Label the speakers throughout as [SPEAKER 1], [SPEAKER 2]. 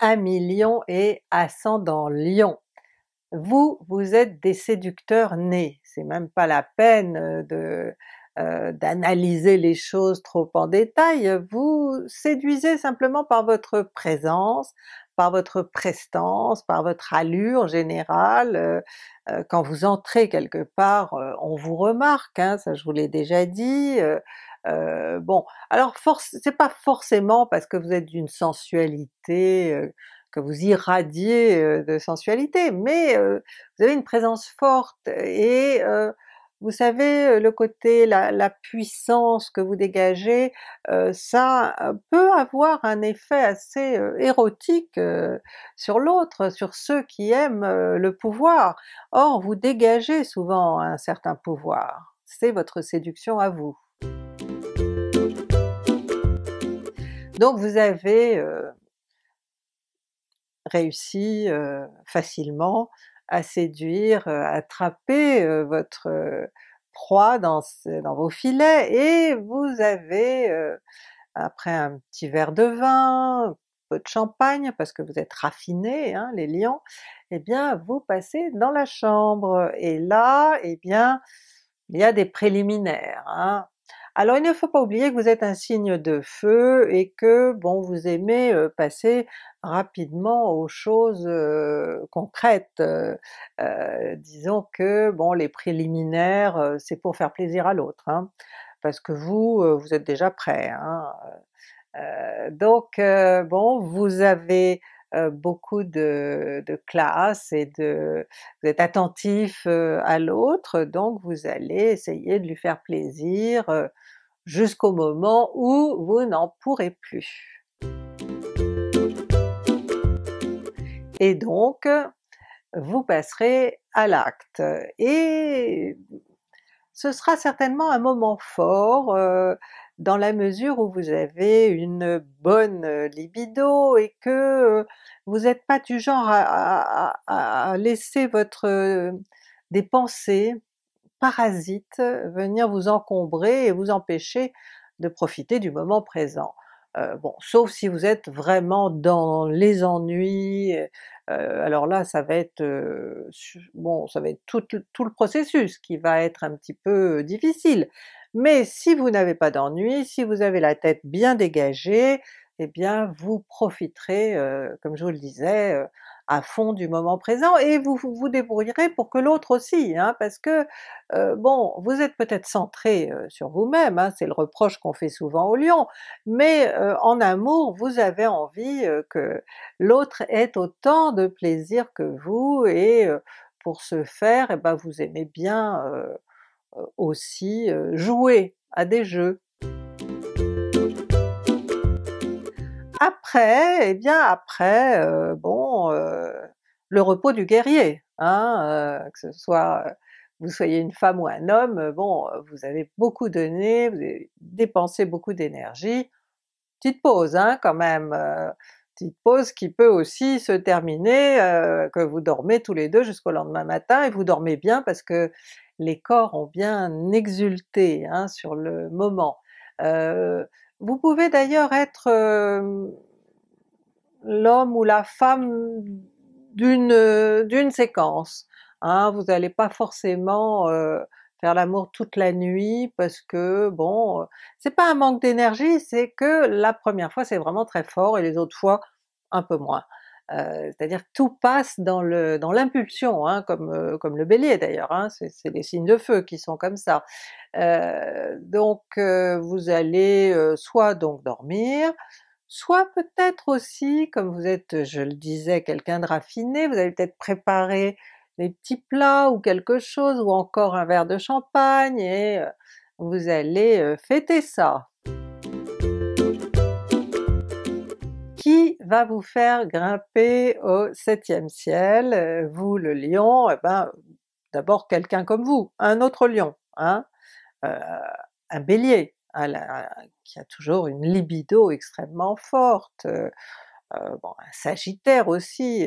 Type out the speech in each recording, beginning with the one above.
[SPEAKER 1] à lion et ascendant lion. Vous, vous êtes des séducteurs nés, c'est même pas la peine euh, de euh, d'analyser les choses trop en détail, vous séduisez simplement par votre présence, par votre prestance, par votre allure générale. Euh, quand vous entrez quelque part, on vous remarque, hein, ça je vous l'ai déjà dit, euh, bon, alors c'est pas forcément parce que vous êtes d'une sensualité, euh, que vous irradiez euh, de sensualité, mais vous avez une présence forte et vous savez, le côté, la, puissance que vous dégagez, ça peut avoir un effet assez érotique sur l'autre, sur ceux qui aiment le pouvoir. Or, vous dégagez souvent un certain pouvoir, c'est votre séduction à vous. Donc vous avez réussi facilement à séduire, à attraper votre proie dans, vos filets et vous avez, après un petit verre de vin, peu de champagne parce que vous êtes raffiné, hein, les lions, eh bien vous passez dans la chambre et là, eh bien il y a des préliminaires. Hein. Alors il ne faut pas oublier que vous êtes un signe de feu et que bon vous aimez euh, passer rapidement aux choses euh, concrètes. Euh, disons que bon les préliminaires c'est pour faire plaisir à l'autre, hein, parce que vous, vous êtes déjà prêt. Hein. donc bon vous avez euh, beaucoup de, classe et de, vous êtes attentif euh, à l'autre, donc vous allez essayer de lui faire plaisir euh, jusqu'au moment où vous n'en pourrez plus. Et donc, vous passerez à l'acte. Et ce sera certainement un moment fort, dans la mesure où vous avez une bonne euh, libido et que euh, vous n'êtes pas du genre à, laisser votre euh, des pensées parasites venir vous encombrer et vous empêcher de profiter du moment présent. bon, sauf si vous êtes vraiment dans les ennuis, alors là ça va être bon, ça va être tout, le processus qui va être un petit peu difficile, mais si vous n'avez pas d'ennui, si vous avez la tête bien dégagée, eh bien vous profiterez, euh, comme je vous le disais, euh, à fond du moment présent et vous vous, débrouillerez pour que l'autre aussi, hein, parce que euh, bon, vous êtes peut-être centré sur vous-même, hein, c'est le reproche qu'on fait souvent au lion, mais en amour vous avez envie que l'autre ait autant de plaisir que vous et pour ce faire, eh ben vous aimez bien euh, aussi euh, jouer à des jeux. Après, eh bien après, euh, bon, le repos du guerrier, hein, que ce soit vous soyez une femme ou un homme, bon, vous avez beaucoup donné, vous avez dépensé beaucoup d'énergie, petite pause hein, quand même, petite pause qui peut aussi se terminer, que vous dormez tous les deux jusqu'au lendemain matin, et vous dormez bien parce que les corps ont bien exulté hein, sur le moment. Euh, vous pouvez d'ailleurs être euh, l'homme ou la femme d'une séquence. Hein. vous n'allez pas forcément euh, faire l'amour toute la nuit parce que bon, c'est pas un manque d'énergie, c'est que la première fois c'est vraiment très fort et les autres fois un peu moins. Euh, c'est-à-dire tout passe dans le dans l'impulsion, hein, comme euh, comme le Bélier d'ailleurs. Hein, c'est les signes de feu qui sont comme ça. Euh, donc vous allez soit donc dormir, soit peut-être aussi, comme vous êtes, je le disais, quelqu'un de raffiné, vous allez peut-être préparer des petits plats ou quelque chose, ou encore un verre de champagne et vous allez fêter ça, va vous faire grimper au septième ciel, euh, vous le lion, eh ben, d'abord quelqu'un comme vous, un autre lion, hein. euh, un bélier, hein, qui a toujours une libido extrêmement forte, euh, bon, un sagittaire aussi,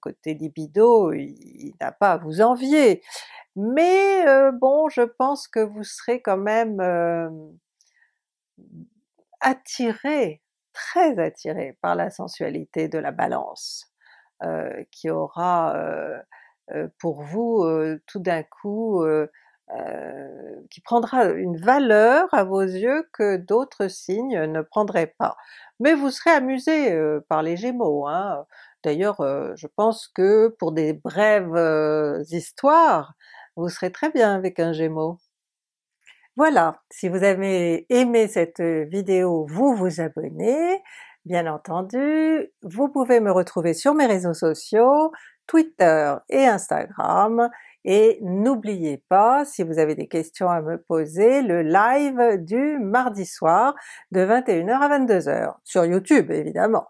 [SPEAKER 1] côté libido, il n'a pas à vous envier, mais bon, je pense que vous serez quand même attiré très attiré par la sensualité de la balance, qui aura pour vous tout d'un coup, qui prendra une valeur à vos yeux que d'autres signes ne prendraient pas. Mais vous serez amusé par les Gémeaux. Hein. D'ailleurs, je pense que pour des brèves histoires, vous serez très bien avec un Gémeaux. Voilà, si vous avez aimé cette euh, vidéo, vous vous abonnez, bien entendu. Vous pouvez me retrouver sur mes réseaux sociaux, Twitter et Instagram, et n'oubliez pas, si vous avez des questions à me poser, le live du mardi soir de 21h à 22h, sur YouTube évidemment.